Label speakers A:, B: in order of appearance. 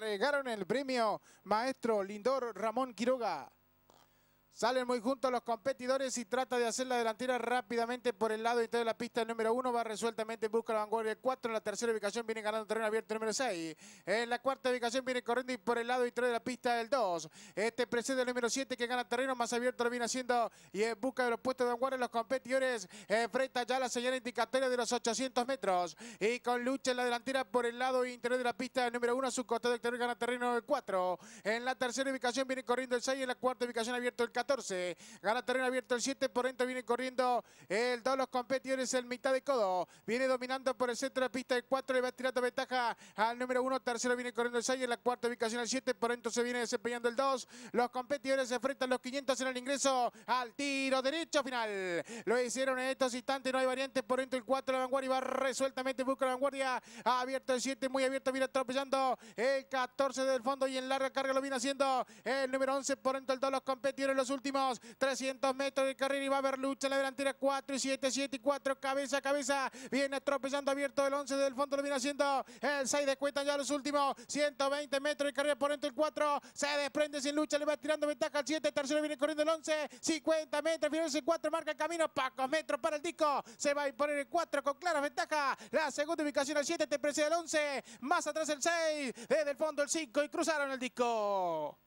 A: regaron el premio maestro Lindor Ramón Quiroga. Salen muy juntos los competidores y trata de hacer la delantera rápidamente por el lado interior de la pista. El número uno va resueltamente en busca de la vanguardia. El cuatro en la tercera ubicación viene ganando terreno abierto. El número 6. En la cuarta ubicación viene corriendo y por el lado interior de la pista el 2. Este precede el número siete que gana terreno más abierto. Lo viene haciendo y en busca de los puestos de vanguardia. Los competidores enfrenta ya la señal indicatoria de los 800 metros. Y con lucha en la delantera por el lado interior de la pista. El número uno a su costado exterior gana terreno el cuatro En la tercera ubicación viene corriendo el seis En la cuarta ubicación abierto el 14. Gana terreno abierto el 7. Por dentro viene corriendo el 2. Los competidores en mitad de codo. Viene dominando por el centro de la pista el 4. Le va tirando ventaja al número 1. Tercero viene corriendo el 6. En la cuarta ubicación el 7. Por dentro se viene desempeñando el 2. Los competidores se enfrentan los 500 en el ingreso al tiro derecho final. Lo hicieron en estos instantes. No hay variantes. Por dentro el 4. La vanguardia va resueltamente. Busca la vanguardia. Abierto el 7. Muy abierto. Viene atropellando el 14 del fondo. Y en larga carga lo viene haciendo el número 11. Por dentro el 2. Los competidores los últimos 300 metros de carril y va a haber lucha. La delantera 4 y 7, 7 y 4, cabeza a cabeza. Viene tropezando abierto el 11 del fondo, lo viene haciendo el 6 de cuenta ya los últimos 120 metros de carril por el 4. Se desprende sin lucha, le va tirando ventaja al 7, tercero viene corriendo el 11, 50 metros, viene el 4, marca el camino, paco metros para el disco. Se va a imponer el 4 con clara ventaja. La segunda ubicación al 7, te precede el 11, más atrás el 6, desde el fondo el 5 y cruzaron el disco.